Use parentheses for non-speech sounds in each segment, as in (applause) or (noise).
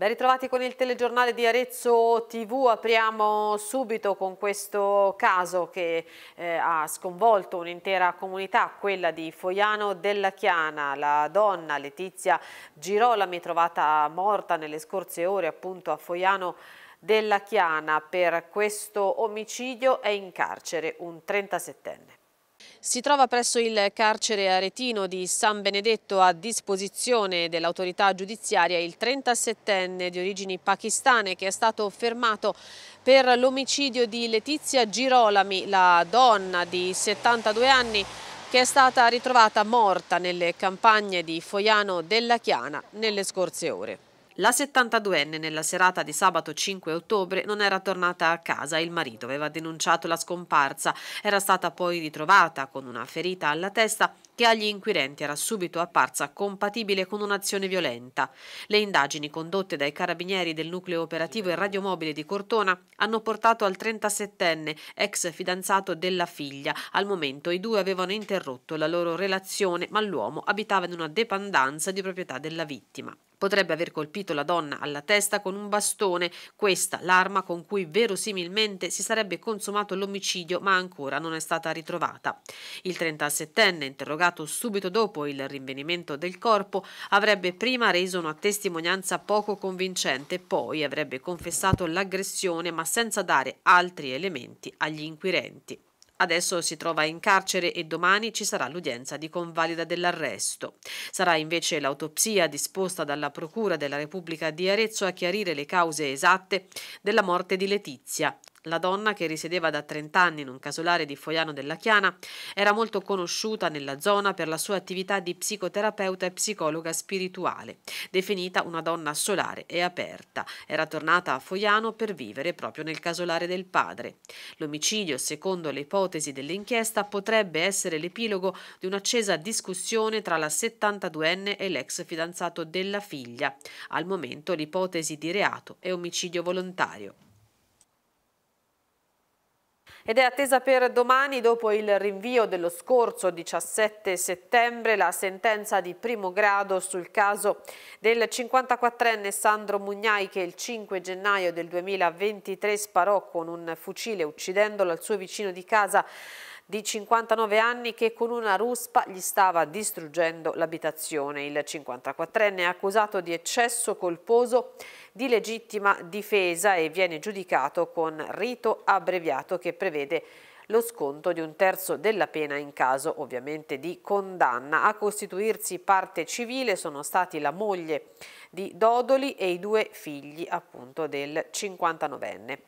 Ben ritrovati con il telegiornale di Arezzo TV, apriamo subito con questo caso che eh, ha sconvolto un'intera comunità, quella di Foiano della Chiana, la donna Letizia Girolami trovata morta nelle scorse ore appunto a Foiano della Chiana, per questo omicidio è in carcere un 37enne. Si trova presso il carcere aretino di San Benedetto a disposizione dell'autorità giudiziaria il 37enne di origini pakistane che è stato fermato per l'omicidio di Letizia Girolami, la donna di 72 anni che è stata ritrovata morta nelle campagne di Foiano della Chiana nelle scorse ore. La 72enne nella serata di sabato 5 ottobre non era tornata a casa e il marito aveva denunciato la scomparsa. Era stata poi ritrovata con una ferita alla testa che agli inquirenti era subito apparsa compatibile con un'azione violenta. Le indagini condotte dai carabinieri del nucleo operativo e radiomobile di Cortona hanno portato al 37enne, ex fidanzato della figlia. Al momento i due avevano interrotto la loro relazione, ma l'uomo abitava in una dependenza di proprietà della vittima potrebbe aver colpito la donna alla testa con un bastone, questa l'arma con cui verosimilmente si sarebbe consumato l'omicidio ma ancora non è stata ritrovata. Il 37enne, interrogato subito dopo il rinvenimento del corpo, avrebbe prima reso una testimonianza poco convincente, poi avrebbe confessato l'aggressione ma senza dare altri elementi agli inquirenti. Adesso si trova in carcere e domani ci sarà l'udienza di convalida dell'arresto. Sarà invece l'autopsia disposta dalla Procura della Repubblica di Arezzo a chiarire le cause esatte della morte di Letizia, la donna, che risiedeva da 30 anni in un casolare di Foiano della Chiana, era molto conosciuta nella zona per la sua attività di psicoterapeuta e psicologa spirituale, definita una donna solare e aperta. Era tornata a Foiano per vivere proprio nel casolare del padre. L'omicidio, secondo le ipotesi dell'inchiesta, potrebbe essere l'epilogo di un'accesa discussione tra la 72enne e l'ex fidanzato della figlia. Al momento l'ipotesi di reato è omicidio volontario ed è attesa per domani dopo il rinvio dello scorso 17 settembre la sentenza di primo grado sul caso del 54enne Sandro Mugnai che il 5 gennaio del 2023 sparò con un fucile uccidendolo al suo vicino di casa di 59 anni che con una ruspa gli stava distruggendo l'abitazione. Il 54enne è accusato di eccesso colposo di legittima difesa e viene giudicato con rito abbreviato che prevede lo sconto di un terzo della pena in caso ovviamente di condanna. A costituirsi parte civile sono stati la moglie di Dodoli e i due figli appunto del 59enne.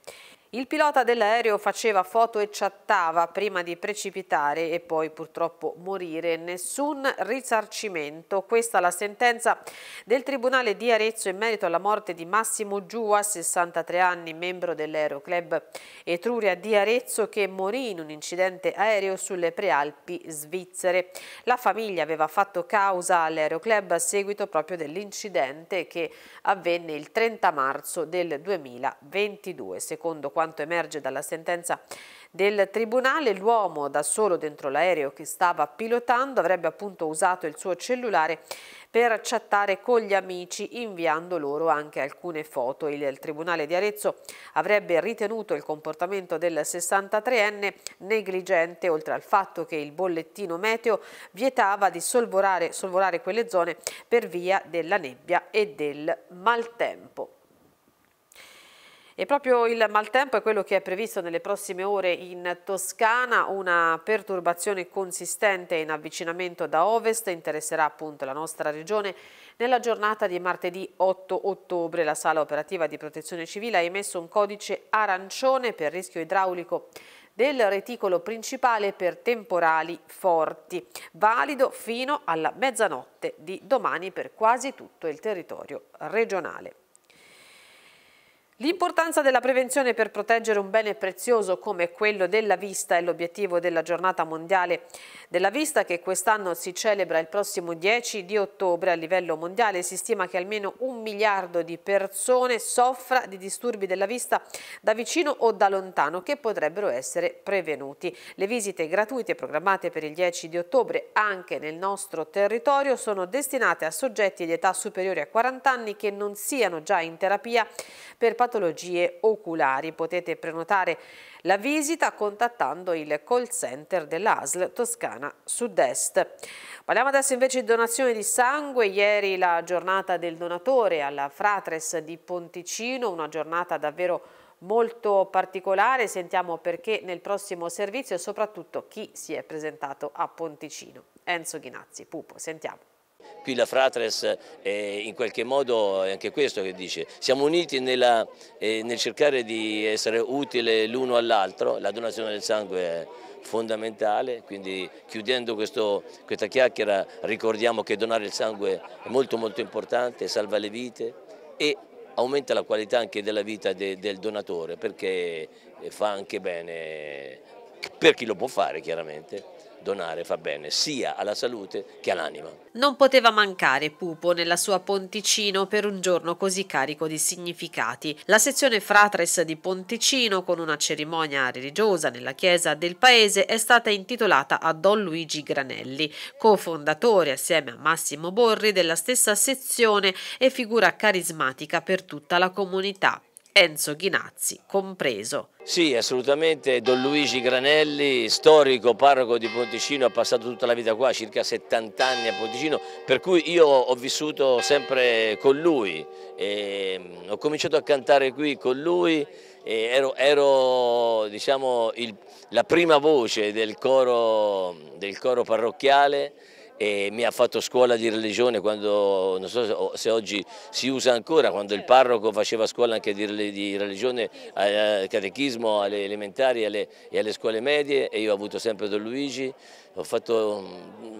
Il pilota dell'aereo faceva foto e chattava prima di precipitare e poi purtroppo morire. Nessun risarcimento. Questa è la sentenza del Tribunale di Arezzo in merito alla morte di Massimo Giua, 63 anni, membro dell'Aeroclub Etruria di Arezzo, che morì in un incidente aereo sulle Prealpi svizzere. La famiglia aveva fatto causa all'Aeroclub a seguito proprio dell'incidente che avvenne il 30 marzo del 2022. Secondo quanto quanto emerge dalla sentenza del tribunale, l'uomo da solo dentro l'aereo che stava pilotando avrebbe appunto usato il suo cellulare per chattare con gli amici inviando loro anche alcune foto. Il Tribunale di Arezzo avrebbe ritenuto il comportamento del 63enne negligente oltre al fatto che il bollettino meteo vietava di solvorare, solvorare quelle zone per via della nebbia e del maltempo. E proprio il maltempo è quello che è previsto nelle prossime ore in Toscana, una perturbazione consistente in avvicinamento da ovest interesserà appunto la nostra regione. Nella giornata di martedì 8 ottobre la sala operativa di protezione civile ha emesso un codice arancione per rischio idraulico del reticolo principale per temporali forti, valido fino alla mezzanotte di domani per quasi tutto il territorio regionale. L'importanza della prevenzione per proteggere un bene prezioso come quello della vista è l'obiettivo della giornata mondiale della vista che quest'anno si celebra il prossimo 10 di ottobre a livello mondiale. Si stima che almeno un miliardo di persone soffra di disturbi della vista da vicino o da lontano che potrebbero essere prevenuti. Le visite gratuite programmate per il 10 di ottobre anche nel nostro territorio sono destinate a soggetti di età superiore a 40 anni che non siano già in terapia per patologie patologie oculari. Potete prenotare la visita contattando il call center dell'ASL Toscana Sud-Est. Parliamo adesso invece di donazione di sangue. Ieri la giornata del donatore alla Fratres di Ponticino, una giornata davvero molto particolare, sentiamo perché nel prossimo servizio e soprattutto chi si è presentato a Ponticino. Enzo Ghinazzi, Pupo, sentiamo qui la Fratres è eh, in qualche modo è anche questo che dice, siamo uniti nella, eh, nel cercare di essere utile l'uno all'altro, la donazione del sangue è fondamentale, quindi chiudendo questo, questa chiacchiera ricordiamo che donare il sangue è molto molto importante, salva le vite e aumenta la qualità anche della vita de, del donatore perché eh, fa anche bene per chi lo può fare chiaramente donare fa bene sia alla salute che all'anima. Non poteva mancare Pupo nella sua Ponticino per un giorno così carico di significati. La sezione Fratres di Ponticino con una cerimonia religiosa nella chiesa del paese è stata intitolata a Don Luigi Granelli, cofondatore assieme a Massimo Borri della stessa sezione e figura carismatica per tutta la comunità. Enzo Ghinazzi compreso. Sì, assolutamente. Don Luigi Granelli, storico parroco di Ponticino, ha passato tutta la vita qua, circa 70 anni a Ponticino, per cui io ho vissuto sempre con lui. E ehm, ho cominciato a cantare qui con lui, ero, ero diciamo, il, la prima voce del coro, del coro parrocchiale e mi ha fatto scuola di religione quando, non so se oggi si usa ancora, quando il parroco faceva scuola anche di, di religione al catechismo, alle elementari alle, e alle scuole medie e io ho avuto sempre Don Luigi, ho fatto,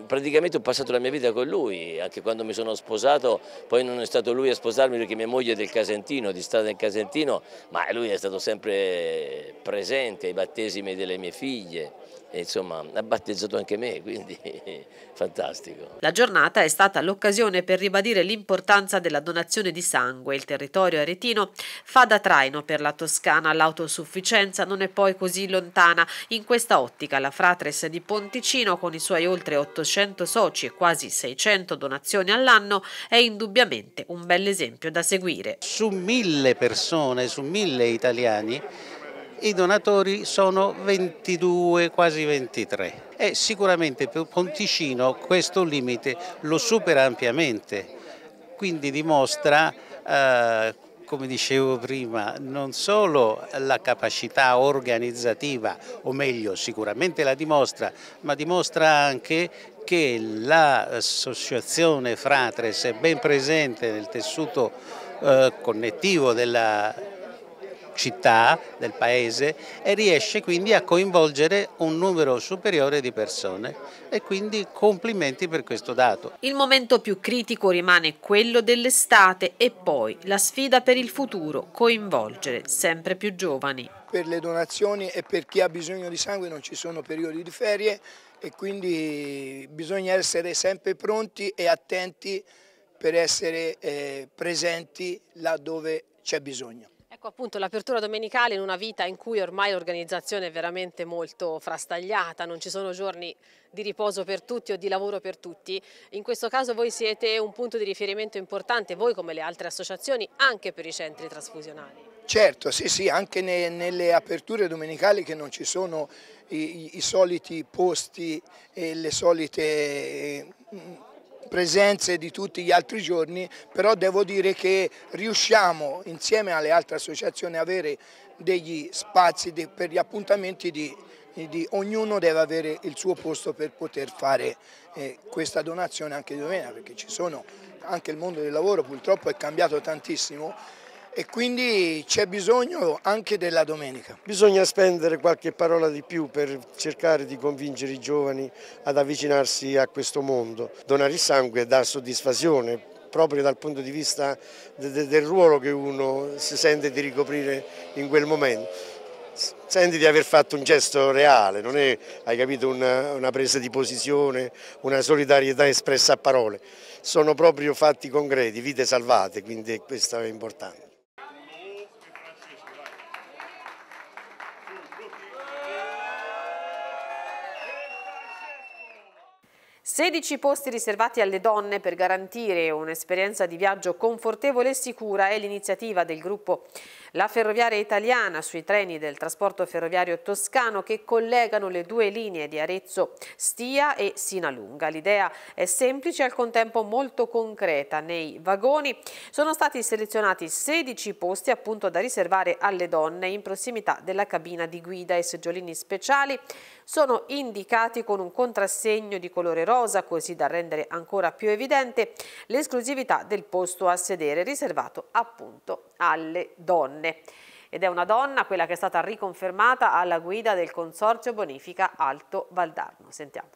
praticamente ho passato la mia vita con lui, anche quando mi sono sposato, poi non è stato lui a sposarmi perché mia moglie è del Casentino, di strada del Casentino, ma lui è stato sempre presente ai battesimi delle mie figlie e insomma ha battezzato anche me, quindi (laughs) fantastico. La giornata è stata l'occasione per ribadire l'importanza della donazione di sangue. Il territorio aretino fa da traino per la Toscana, l'autosufficienza non è poi così lontana. In questa ottica la Fratres di Ponticino con i suoi oltre 800 soci e quasi 600 donazioni all'anno è indubbiamente un bel esempio da seguire. Su mille persone, su mille italiani i donatori sono 22, quasi 23 e sicuramente per Ponticino questo limite lo supera ampiamente, quindi dimostra eh, come dicevo prima, non solo la capacità organizzativa, o meglio sicuramente la dimostra, ma dimostra anche che l'associazione Fratres è ben presente nel tessuto eh, connettivo della città, del paese e riesce quindi a coinvolgere un numero superiore di persone e quindi complimenti per questo dato. Il momento più critico rimane quello dell'estate e poi la sfida per il futuro, coinvolgere sempre più giovani. Per le donazioni e per chi ha bisogno di sangue non ci sono periodi di ferie e quindi bisogna essere sempre pronti e attenti per essere eh, presenti là dove c'è bisogno. Ecco appunto l'apertura domenicale in una vita in cui ormai l'organizzazione è veramente molto frastagliata, non ci sono giorni di riposo per tutti o di lavoro per tutti. In questo caso voi siete un punto di riferimento importante, voi come le altre associazioni, anche per i centri trasfusionali. Certo, sì, sì, anche ne, nelle aperture domenicali che non ci sono i, i soliti posti e le solite... Eh, presenze di tutti gli altri giorni, però devo dire che riusciamo insieme alle altre associazioni a avere degli spazi per gli appuntamenti di, di, ognuno deve avere il suo posto per poter fare eh, questa donazione anche di domenica perché ci sono anche il mondo del lavoro purtroppo è cambiato tantissimo e quindi c'è bisogno anche della domenica. Bisogna spendere qualche parola di più per cercare di convincere i giovani ad avvicinarsi a questo mondo. Donare il sangue dà soddisfazione proprio dal punto di vista del ruolo che uno si sente di ricoprire in quel momento. Senti di aver fatto un gesto reale, non è, hai capito, una, una presa di posizione, una solidarietà espressa a parole, sono proprio fatti concreti, vite salvate, quindi questo è importante. 16 posti riservati alle donne per garantire un'esperienza di viaggio confortevole e sicura è l'iniziativa del gruppo La Ferroviaria Italiana sui treni del trasporto ferroviario toscano che collegano le due linee di Arezzo Stia e Sinalunga. L'idea è semplice e al contempo molto concreta. Nei vagoni sono stati selezionati 16 posti appunto da riservare alle donne in prossimità della cabina di guida e seggiolini speciali sono indicati con un contrassegno di colore rosa così da rendere ancora più evidente l'esclusività del posto a sedere riservato appunto alle donne ed è una donna quella che è stata riconfermata alla guida del Consorzio Bonifica Alto Valdarno. Sentiamo.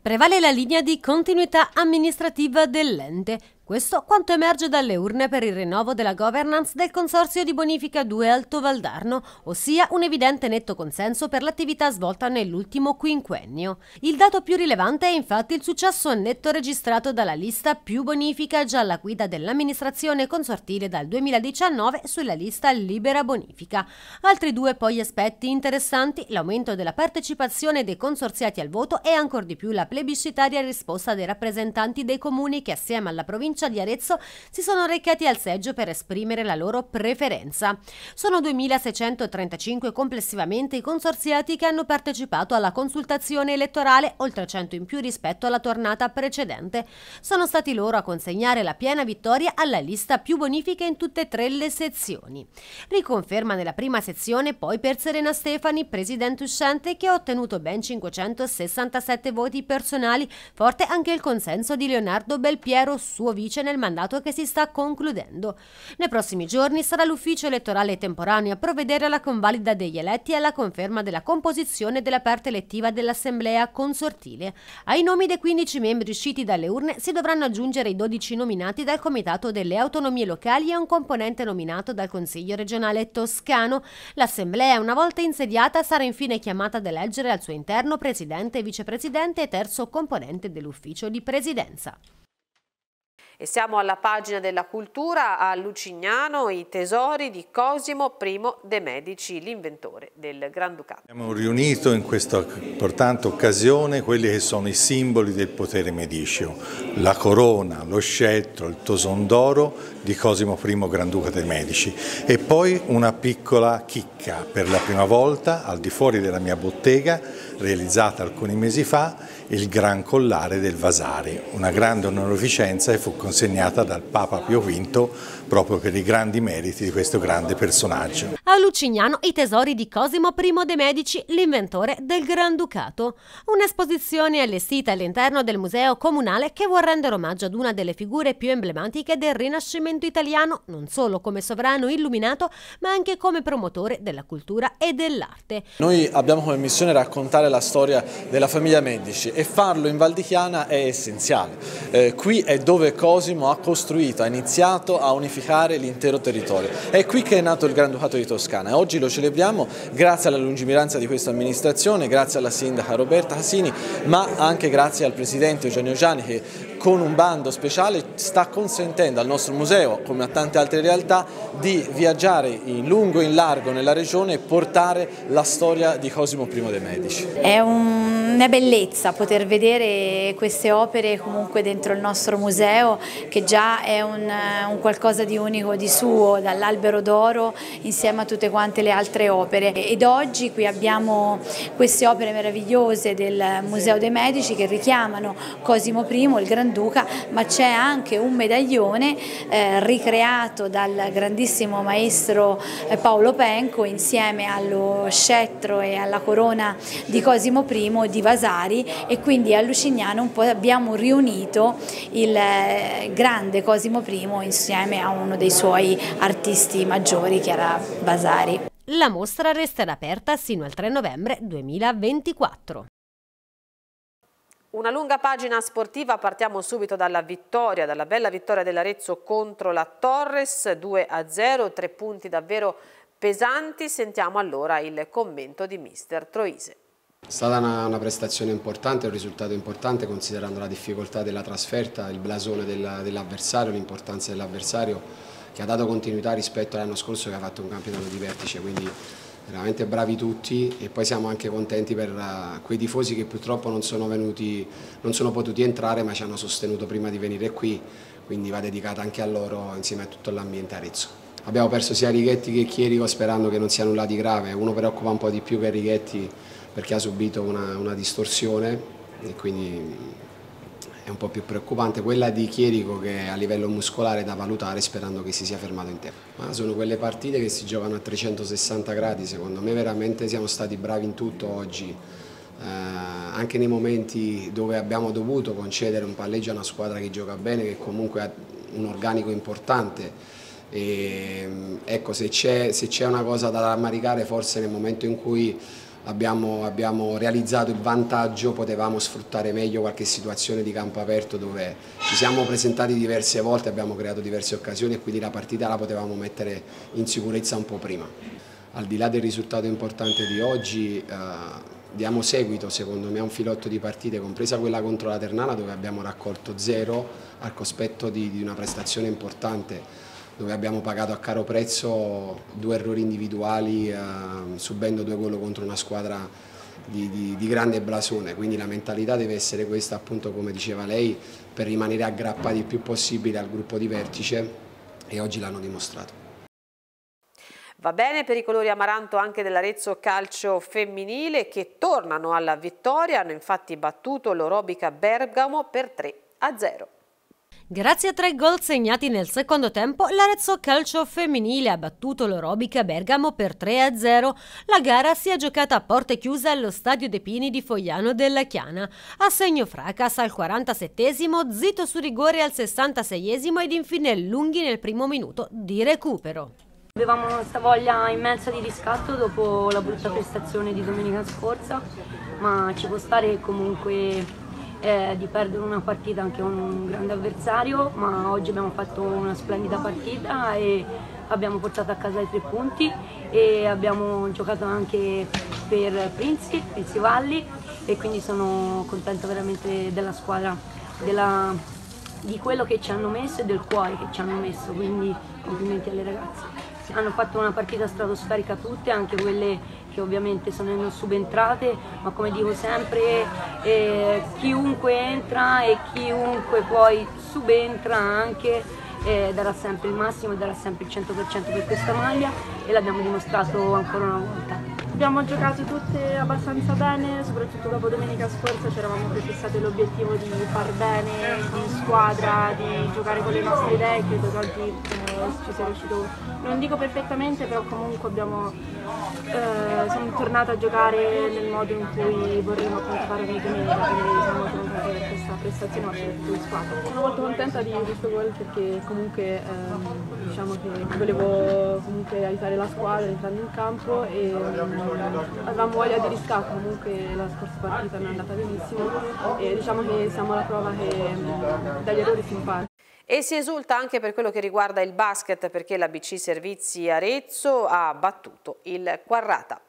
Prevale la linea di continuità amministrativa dell'ente, questo quanto emerge dalle urne per il rinnovo della governance del Consorzio di Bonifica 2 Alto Valdarno, ossia un evidente netto consenso per l'attività svolta nell'ultimo quinquennio. Il dato più rilevante è infatti il successo netto registrato dalla lista Più Bonifica già alla guida dell'amministrazione consortile dal 2019 sulla lista Libera Bonifica. Altri due poi aspetti interessanti, l'aumento della partecipazione dei consorziati al voto e ancor di più la plebiscitaria risposta dei rappresentanti dei comuni che assieme alla provincia provincia di Arezzo si sono recati al seggio per esprimere la loro preferenza. Sono 2.635 complessivamente i consorziati che hanno partecipato alla consultazione elettorale, oltre 100 in più rispetto alla tornata precedente. Sono stati loro a consegnare la piena vittoria alla lista più bonifica in tutte e tre le sezioni. Riconferma nella prima sezione poi per Serena Stefani, presidente uscente, che ha ottenuto ben 567 voti personali, forte anche il consenso di Leonardo Belpiero, suo vice senatrice nel mandato che si sta concludendo. Nei prossimi giorni sarà l'ufficio elettorale temporaneo a provvedere alla convalida degli eletti e alla conferma della composizione della parte elettiva dell'Assemblea consortile. Ai nomi dei 15 membri usciti dalle urne si dovranno aggiungere i 12 nominati dal Comitato delle Autonomie Locali e un componente nominato dal Consiglio regionale toscano. L'Assemblea, una volta insediata, sarà infine chiamata ad eleggere al suo interno presidente, vicepresidente e terzo componente dell'ufficio di presidenza. E siamo alla pagina della cultura, a Lucignano i tesori di Cosimo I de Medici, l'inventore del Granducato. Abbiamo riunito in questa importante occasione quelli che sono i simboli del potere mediceo, la corona, lo scettro, il toson d'oro di Cosimo I Granduca de Medici e poi una piccola chicca per la prima volta al di fuori della mia bottega realizzata alcuni mesi fa il Gran Collare del Vasari, una grande onorificenza che fu consegnata dal Papa Pio V proprio per i grandi meriti di questo grande personaggio. A Lucignano i tesori di Cosimo I de' Medici, l'inventore del Granducato. Un'esposizione allestita all'interno del museo comunale che vuol rendere omaggio ad una delle figure più emblematiche del Rinascimento italiano, non solo come sovrano illuminato, ma anche come promotore della cultura e dell'arte. Noi abbiamo come missione raccontare la storia della famiglia Medici e farlo in Valdichiana è essenziale. Eh, qui è dove Cosimo ha costruito, ha iniziato a unificare riqualificare l'intero territorio. È qui che è nato il Granducato di Toscana e oggi lo celebriamo grazie alla lungimiranza di questa amministrazione, grazie alla sindaca Roberta Casini, ma anche grazie al presidente Eugenio Giani che con un bando speciale sta consentendo al nostro museo, come a tante altre realtà, di viaggiare in lungo e in largo nella regione e portare la storia di Cosimo I dei Medici. È un una bellezza poter vedere queste opere comunque dentro il nostro museo che già è un, un qualcosa di unico di suo, dall'albero d'oro insieme a tutte quante le altre opere ed oggi qui abbiamo queste opere meravigliose del Museo dei Medici che richiamano Cosimo I, il Granduca, ma c'è anche un medaglione eh, ricreato dal grandissimo maestro eh, Paolo Penco insieme allo scettro e alla corona di Cosimo I di Vasari e quindi a Lucignano un po' abbiamo riunito il eh, grande Cosimo I insieme a uno dei suoi artisti maggiori che era Vasari. La mostra resterà aperta sino al 3 novembre 2024. Una lunga pagina sportiva, partiamo subito dalla vittoria, dalla bella vittoria dell'Arezzo contro la Torres, 2 a 0, tre punti davvero pesanti, sentiamo allora il commento di mister Troise. È stata una, una, prestazione importante, un risultato importante considerando la difficoltà della trasferta, il blasone dell'avversario, l'importanza dell'avversario che ha dato continuità rispetto all'anno scorso che ha fatto un campionato di vertice, quindi veramente bravi tutti e poi siamo anche contenti per uh, quei tifosi che purtroppo non sono, venuti, non sono potuti entrare ma ci hanno sostenuto prima di venire qui, quindi va dedicata anche a loro insieme a tutto l'ambiente Arezzo. Abbiamo perso sia Righetti che Chierico sperando che non sia nulla di grave, uno preoccupa un po' di più che Righetti perché ha subito una, una distorsione e quindi è un po' più preoccupante quella di Chierico che a livello muscolare è da valutare sperando che si sia fermato in tempo. Ma sono quelle partite che si giocano a 360 gradi, secondo me veramente siamo stati bravi in tutto oggi, eh, anche nei momenti dove abbiamo dovuto concedere un palleggio a una squadra che gioca bene, che comunque ha un organico importante. E, ecco, se c'è una cosa da rammaricare forse nel momento in cui abbiamo, abbiamo, realizzato il vantaggio, potevamo sfruttare meglio qualche situazione di campo aperto dove ci siamo presentati diverse volte, abbiamo creato diverse occasioni e quindi la partita la potevamo mettere in sicurezza un po' prima. Al di là del risultato importante di oggi, eh, diamo seguito secondo me a un filotto di partite, compresa quella contro la Ternana dove abbiamo raccolto zero al cospetto di, di una prestazione importante dove abbiamo pagato a caro prezzo due errori individuali eh, subendo due gol contro una squadra di, di, di, grande blasone, quindi la mentalità deve essere questa appunto come diceva lei per rimanere aggrappati il più possibile al gruppo di vertice e oggi l'hanno dimostrato. Va bene per i colori amaranto anche dell'Arezzo Calcio Femminile che tornano alla vittoria, hanno infatti battuto l'Orobica Bergamo per 3 a 0. Grazie a tre gol segnati nel secondo tempo, l'Arezzo Calcio femminile ha battuto l'Orobica Bergamo per 3-0. La gara si è giocata a porte chiuse allo Stadio De Pini di Fogliano della Chiana. A segno Fracas al 47esimo, zitto su rigore al 66esimo ed infine lunghi nel primo minuto di recupero. Avevamo questa voglia immensa di riscatto dopo la brutta prestazione di domenica scorsa, ma ci può stare comunque eh, di perdere una partita anche con un grande avversario, ma oggi abbiamo fatto una splendida partita e abbiamo portato a casa i tre punti e abbiamo giocato anche per Prinzi, Prinzi Valli e quindi sono contenta veramente della squadra, della, di quello che ci hanno messo e del cuore che ci hanno messo, quindi complimenti alle ragazze. Hanno fatto una partita stratosferica tutte, anche quelle che ovviamente sono subentrate, ma come dico sempre, eh, chiunque entra e chiunque poi subentra anche eh, darà sempre il massimo e darà sempre il 100% per questa maglia e l'abbiamo dimostrato ancora una volta abbiamo giocato tutte abbastanza bene, soprattutto dopo domenica scorsa ci eravamo prefissati l'obiettivo di far bene in squadra, di giocare con le nostre idee, credo che oggi eh, ci sia riuscito, non dico perfettamente, però comunque abbiamo, eh, siamo tornati a giocare nel modo in cui vorremmo fare noi domenica, quindi siamo tornati per questa prestazione, ho soddisfatto. Sono molto contenta di questo gol perché comunque ehm, diciamo che volevo comunque aiutare la squadra entrando in campo e ehm, avevamo voglia di riscatto, comunque la scorsa partita non è andata benissimo e diciamo che siamo alla prova che ehm, dagli errori si impara. E si esulta anche per quello che riguarda il basket perché la BC Servizi Arezzo ha battuto il Quarrata.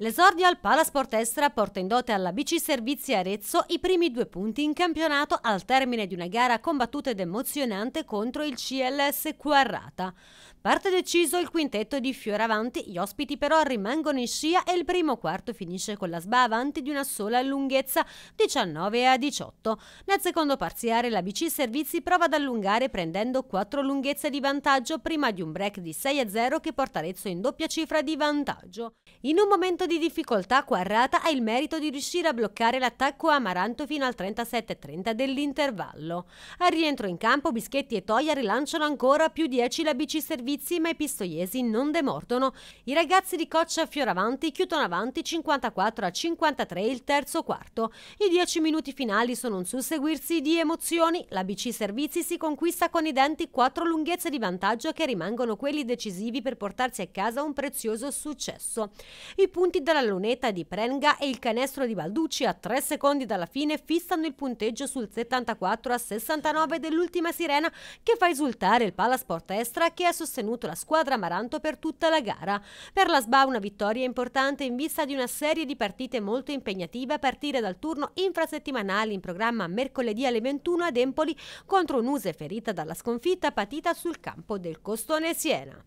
L'esordio al Palasport Estra porta in dote alla BC Servizi Arezzo i primi due punti in campionato al termine di una gara combattuta ed emozionante contro il CLS Quarrata. Parte deciso il quintetto di Fioravanti, gli ospiti però rimangono in scia e il primo quarto finisce con la sba avanti di una sola lunghezza, 19 a 18. Nel secondo parziale la BC Servizi prova ad allungare prendendo quattro lunghezze di vantaggio prima di un break di 6 a 0 che porta Arezzo in doppia cifra di vantaggio. In un momento di difficoltà Quarrata ha il merito di riuscire a bloccare l'attacco Amaranto fino al 37-30 dell'intervallo. Al rientro in campo Bischetti e Toia rilanciano ancora più 10 la BC Servizi servizi, ma i pistoiesi non demordono. I ragazzi di Coccia Fioravanti chiudono avanti 54 a 53 il terzo quarto. I dieci minuti finali sono un susseguirsi di emozioni. La BC Servizi si conquista con i denti quattro lunghezze di vantaggio che rimangono quelli decisivi per portarsi a casa un prezioso successo. I punti della lunetta di Prenga e il canestro di Balducci a 3 secondi dalla fine fissano il punteggio sul 74 a 69 dell'ultima sirena che fa esultare il palasport estra che è sostenuto sostenuto la squadra Amaranto per tutta la gara. Per la SBA una vittoria importante in vista di una serie di partite molto impegnative a partire dal turno infrasettimanale in programma mercoledì alle 21 ad Empoli contro un'use ferita dalla sconfitta patita sul campo del Costone Siena.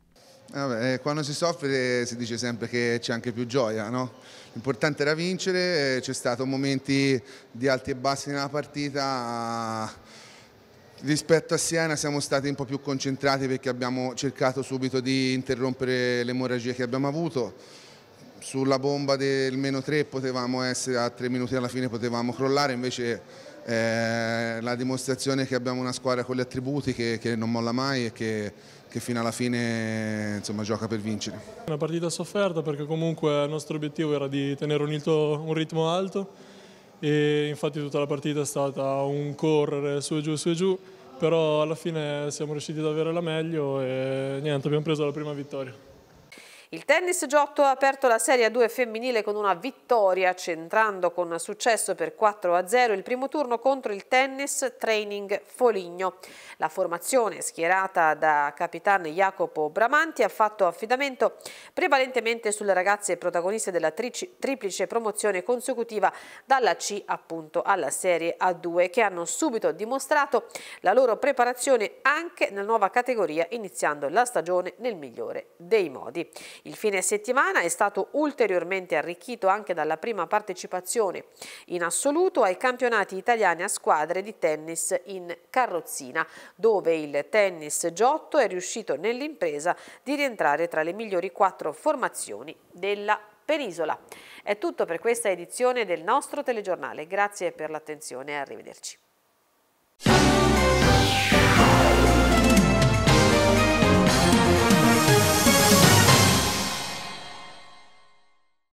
Vabbè, eh, quando si soffre eh, si dice sempre che c'è anche più gioia, no? L'importante era vincere, eh, c'è stato momenti di alti e bassi nella partita Rispetto a Siena siamo stati un po' più concentrati perché abbiamo cercato subito di interrompere l'emorragia che abbiamo avuto. Sulla bomba del meno 3 potevamo essere a 3 minuti alla fine potevamo crollare, invece eh, la dimostrazione che abbiamo una squadra con gli attributi che, che non molla mai e che, che fino alla fine insomma, gioca per vincere. Una partita sofferta perché comunque il nostro obiettivo era di tenere unito un ritmo alto e infatti tutta la partita è stata un correre su e giù, su e giù, però alla fine siamo riusciti ad avere la meglio e niente, abbiamo preso la prima vittoria. Il tennis Giotto ha aperto la Serie 2 femminile con una vittoria, centrando con successo per 4-0 il primo turno contro il tennis Training Foligno. La formazione, schierata da capitano Jacopo Bramanti, ha fatto affidamento prevalentemente sulle ragazze protagoniste della tri triplice promozione consecutiva dalla C appunto alla Serie A2, che hanno subito dimostrato la loro preparazione anche nella nuova categoria, iniziando la stagione nel migliore dei modi. Il fine settimana è stato ulteriormente arricchito anche dalla prima partecipazione in assoluto ai campionati italiani a squadre di tennis in carrozzina, dove il tennis Giotto è riuscito nell'impresa di rientrare tra le migliori quattro formazioni della penisola. È tutto per questa edizione del nostro telegiornale. Grazie per l'attenzione e arrivederci.